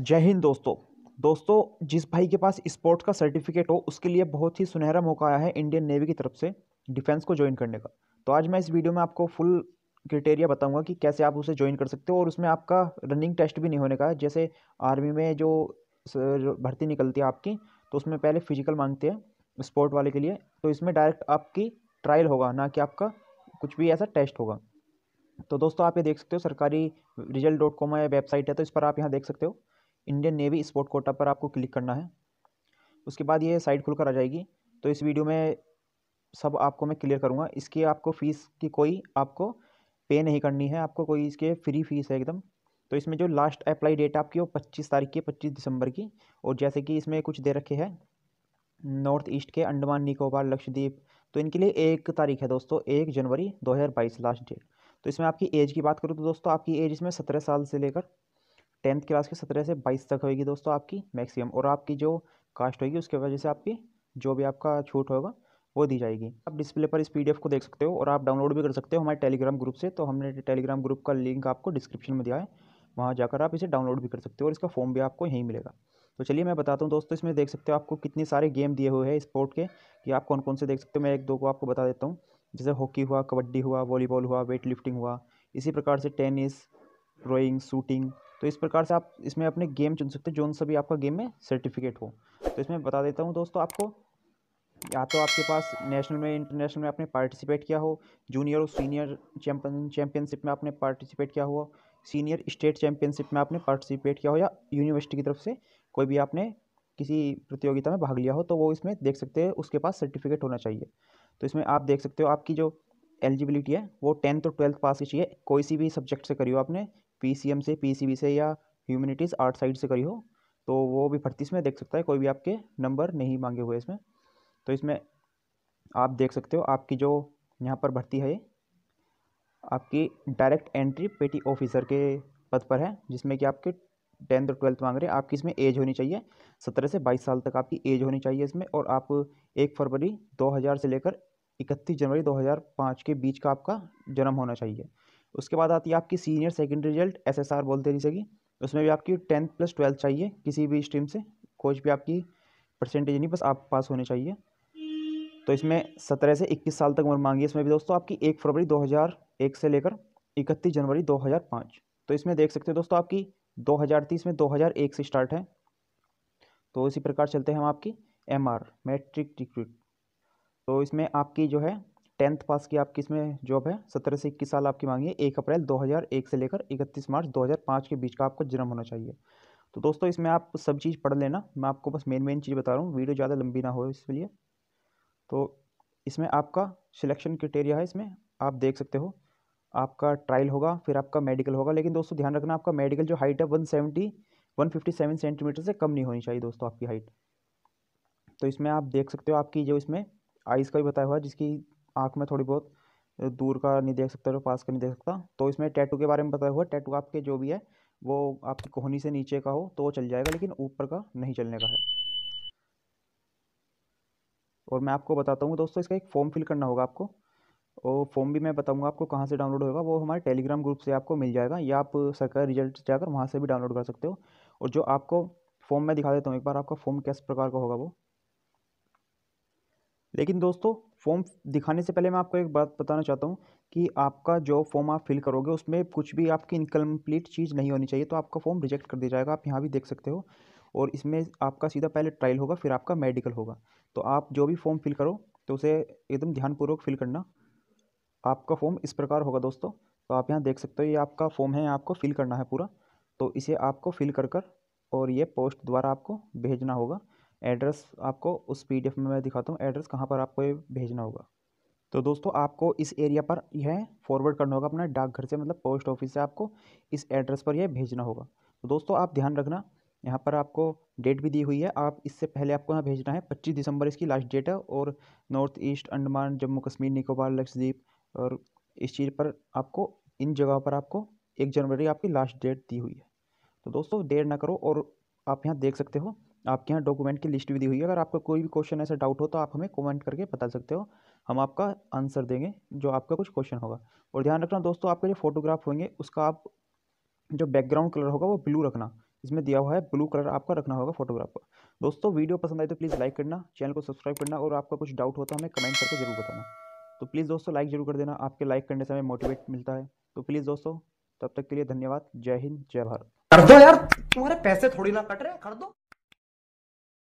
जय हिंद दोस्तों दोस्तों जिस भाई के पास स्पोर्ट्स का सर्टिफिकेट हो उसके लिए बहुत ही सुनहरा मौका आया है इंडियन नेवी की तरफ से डिफेंस को ज्वाइन करने का तो आज मैं इस वीडियो में आपको फुल क्रिटेरिया बताऊंगा कि कैसे आप उसे ज्वाइन कर सकते हो और उसमें आपका रनिंग टेस्ट भी नहीं होने का जैसे आर्मी में जो भर्ती निकलती है आपकी तो उसमें पहले फिजिकल मांगते हैं स्पोर्ट वाले के लिए तो इसमें डायरेक्ट आपकी ट्रायल होगा ना कि आपका कुछ भी ऐसा टेस्ट होगा तो दोस्तों आप ये देख सकते हो सरकारी रिजल्ट डॉट कॉम या वेबसाइट है तो इस पर आप यहाँ देख सकते हो इंडियन नेवी स्पोर्ट कोटा पर आपको क्लिक करना है उसके बाद ये साइट खुलकर आ जाएगी तो इस वीडियो में सब आपको मैं क्लियर करूँगा इसकी आपको फ़ीस की कोई आपको पे नहीं करनी है आपको कोई इसके फ्री फीस है एकदम तो इसमें जो लास्ट अप्लाई डेट आपकी वो पच्चीस तारीख की है पच्चीस दिसंबर की और जैसे कि इसमें कुछ दे रखे हैं नॉर्थ ईस्ट के अंडमान निकोबार लक्षद्वीप तो इनके लिए एक तारीख है दोस्तों एक जनवरी दो हज़ार बाईस लास्ट डेट तो इसमें आपकी एज की बात करूँ तो दोस्तों आपकी एज इसमें सत्रह साल से लेकर टेंथ क्लास की सत्रह से बाईस तक होगी दोस्तों आपकी मैक्सिमम और आपकी जो कास्ट होगी उसके वजह से आपकी जो भी आपका छूट होगा वो दी जाएगी आप डिस्प्ले पर इस पीडीएफ को देख सकते हो और आप डाउनलोड भी कर सकते हो हमारे टेलीग्राम ग्रुप से तो हमने टेलीग्राम ग्रुप का लिंक आपको डिस्क्रिप्शन में दिया है वहाँ जाकर आप इसे डाउनलोड भी कर सकते हो और इसका फॉर्म भी आपको यहीं मिलेगा तो चलिए मैं बताता हूँ दोस्तों इसमें देख सकते हो आपको कितने सारे गेम दिए हुए हैं स्पोर्ट के कि आप कौन कौन से देख सकते हो मैं एक दो को आपको बता देता हूँ जैसे हॉकी हुआ कबड्डी हुआ वॉलीबॉल हुआ वेट लिफ्टिंग हुआ इसी प्रकार से टेनिस रोइंग शूटिंग तो इस प्रकार से आप इसमें अपने गेम चुन सकते हो जोन सा भी आपका गेम में सर्टिफिकेट हो तो इसमें बता देता हूँ दोस्तों आपको या तो आपके पास नेशनल में इंटरनेशनल में आपने पार्टिसिपेट किया हो जूनियर और सीनियर चैम्पियन चैम्पियनशिप में आपने पार्टिसिपेट किया हो सीनियर स्टेट चैम्पियनशिप में आपने पार्टिसिपेट किया हो या यूनिवर्सिटी की तरफ से कोई भी आपने किसी प्रतियोगिता में भाग लिया हो तो वो इसमें देख सकते हैं उसके पास सर्टिफिकेट होना चाहिए तो इसमें आप देख सकते हो आपकी जो एलिजिबिलिटी है वो टेंथ और ट्वेल्थ पास की चाहिए कोई सी भी सब्जेक्ट से करी हो आपने पी सी एम से पी सी बी से या ह्यूमनिटीज़ आर्ट साइड से करी हो तो वो भी भर्ती इसमें देख सकता है कोई भी आपके नंबर नहीं मांगे हुए इसमें तो इसमें आप देख सकते हो आपकी जो यहाँ पर भर्ती है आपकी डायरेक्ट एंट्री पेटी ऑफिसर के पद पर है जिसमें कि आपके टेंथ और ट्वेल्थ मांग रहे हैं आपकी इसमें एज होनी चाहिए सत्रह से बाईस साल तक आपकी एज होनी चाहिए इसमें और आप एक फरवरी दो हज़ार से लेकर इकतीस जनवरी दो हज़ार पाँच के बीच का आपका जन्म होना चाहिए उसके बाद आती है आपकी senior secondary result S S R बोलते हैं कि उसमें भी आपकी टेंथ प्लस ट्वेल्थ चाहिए किसी भी स्ट्रीम से कोच भी आपकी परसेंटेज नहीं बस आप पास होने चाहिए तो इसमें सत्रह से इक्कीस साल तक उम्र मांगी इसमें भी दोस्तों आपकी एक फरवरी दो हज़ार एक से लेकर इकतीस जनवरी दो हज़ार पाँच तो इसमें देख सकते हो दोस्तों आपकी दो हज़ार तीस में दो हज़ार एक से स्टार्ट है तो इसी प्रकार चलते हैं हम आपकी एम आर मैट्रिक रिक्रूट तो इसमें आपकी जो है टेंथ पास की आपकी इसमें जॉब है सत्रह से इक्कीस साल आपकी मांगी है एक अप्रैल दो हज़ार एक से लेकर इकतीस मार्च दो हज़ार पाँच के बीच का आपका जन्म होना चाहिए तो दोस्तों इसमें आप सब चीज़ पढ़ लेना मैं आपको बस मेन मेन चीज़ बता रहा हूँ वीडियो ज़्यादा लंबी ना हो इसलिए तो इसमें आपका सिलेक्शन क्रिटेरिया है इसमें आप देख सकते हो आपका ट्रायल होगा फिर आपका मेडिकल होगा लेकिन दोस्तों ध्यान रखना आपका मेडिकल जो हाइट है one seventy one fifty seven centimetre से कम नहीं होनी चाहिए दोस्तों आपकी हाइट तो इसमें आप देख सकते हो आपकी जो इसमें आइज़ का भी बताया हुआ है जिसकी आँख में थोड़ी बहुत दूर का नहीं देख सकता हो पास का नहीं देख सकता तो इसमें टैटू के बारे में बताया हुआ टैटू आपके जो भी है वो आपकी कोहनी से नीचे का हो तो वो चल जाएगा लेकिन ऊपर का नहीं चलने का है और मैं आपको बताता हूँ दोस्तों इसका एक फॉर्म फिल करना होगा आपको और फॉर्म भी मैं बताऊँगा आपको कहाँ से डाउनलोड होगा वो हमारे टेलीग्राम ग्रुप से आपको मिल जाएगा या आप सरकारी रिजल्ट जाकर वहाँ से भी डाउनलोड कर सकते हो और जो आपको फॉर्म मैं दिखा देता हूँ एक बार आपका फॉर्म किस प्रकार का होगा वो लेकिन दोस्तों फॉर्म दिखाने से पहले मैं आपको एक बात बताना चाहता हूँ कि आपका जो फॉर्म आप फिल करोगे उसमें कुछ भी आपकी इनकम्प्लीट चीज़ नहीं होनी चाहिए तो आपका फॉर्म रिजेक्ट कर दिया जाएगा आप यहाँ भी देख सकते हो और इसमें आपका सीधा पहले ट्रायल होगा फिर आपका मेडिकल होगा तो आप जो भी फॉर्म फिल करो तो उसे एकदम ध्यानपूर्वक फिल करना आपका फॉर्म इस प्रकार होगा दोस्तों तो आप यहाँ देख सकते हो ये आपका फॉर्म है आपको फिल करना है पूरा तो इसे आपको फिल कर कर और ये पोस्ट द्वारा आपको भेजना होगा एड्रेस आपको उस पीडीएफ में मैं दिखाता हूँ एड्रेस कहाँ पर आपको ये भेजना होगा तो दोस्तों आपको इस एरिया पर यह फॉरवर्ड करना होगा अपना डाकघर से मतलब पोस्ट ऑफिस से आपको इस एड्रेस पर यह भेजना होगा तो दोस्तों आप ध्यान रखना यहाँ पर आपको डेट भी दी हुई है आप इससे पहले आपको यहाँ भेजना है पच्चीस दिसंबर इसकी लास्ट डेट है और नॉर्थ ईस्ट अंडमान जम्मू कश्मीर निकोबार लक्षद्वीप और इस चीज़ पर आपको इन जगहों पर आपको एक जनवरी आपकी लास्ट डेट दी हुई है तो दोस्तों देर ना करो और आप यहाँ देख सकते हो आपके यहाँ डॉक्यूमेंट की लिस्ट भी दी हुई है अगर आपका कोई भी क्वेश्चन ऐसा डाउट हो तो आप हमें कमेंट करके बता सकते हो हम आपका आंसर देंगे जो आपका कुछ क्वेश्चन होगा और ध्यान रखना दोस्तों आपके जो फोटोग्राफ होंगे उसका आप जो बैकग्राउंड कलर होगा वो ब्लू रखना इसमें दिया हुआ है ब्लू कलर आपका रखना होगा फोटोग्राफ का दोस्तों वीडियो पसंद आए तो प्लीज़ लाइक करना चैनल को सब्सक्राइब करना और आपका कुछ डाउट हो तो हमें कमेंट करके जरूर बताना तो प्लीज़ दोस्तों लाइक जरूर कर देना आपके लाइक करने से हमें मोटिवेट मिलता है तो प्लीज़ दोस्तों तब तक के लिए धन्यवाद जय हिंद जय भारत कर दो यार तुम्हारे पैसे थोड़ी ना कट रहे कर दो